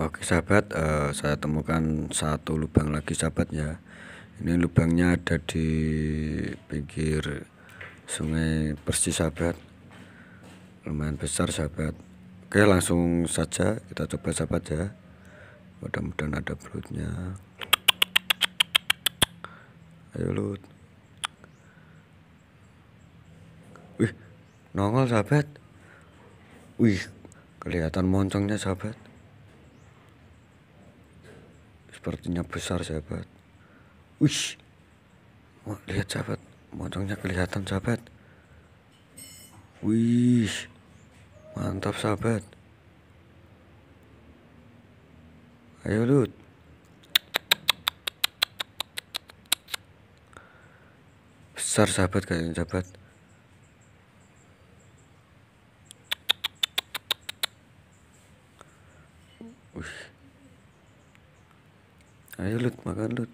Oke sahabat, uh, saya temukan satu lubang lagi sahabat ya. Ini lubangnya ada di pinggir sungai Persis sahabat. Lumayan besar sahabat. Oke langsung saja kita coba sahabat ya. Mudah-mudahan ada belutnya. Ayo lut. Wih, nongol sahabat. Wih, kelihatan moncongnya sahabat sepertinya besar sahabat. Wih, lihat sahabat, moncongnya kelihatan sahabat. Wih, mantap sahabat. Ayo Lut. Besar sahabat kayaknya sahabat. Wih ayo Lut makan Lut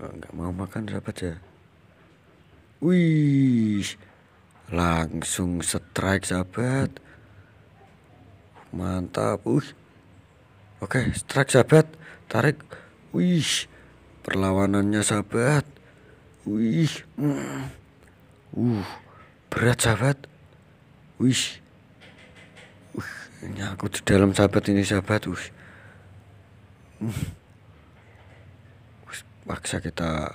nggak mau makan siapa ya wih langsung strike sahabat mantap uh oke strike sahabat tarik wih perlawanannya sahabat wih mm. uh berat sahabat wih uh, aku di dalam sahabat ini sahabat uh Paksa kita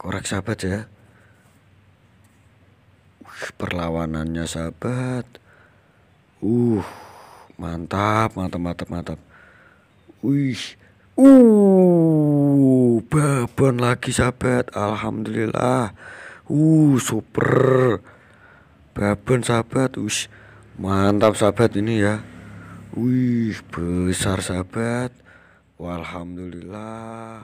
korek sahabat ya. Perlawanannya sahabat. Uh, mantap, mantap, mantap, mantap. Wih. Uh, babon lagi sahabat. Alhamdulillah. Uh, super. Babon sahabat. us mantap sahabat ini ya. Wih, besar sahabat. Walhamdulillah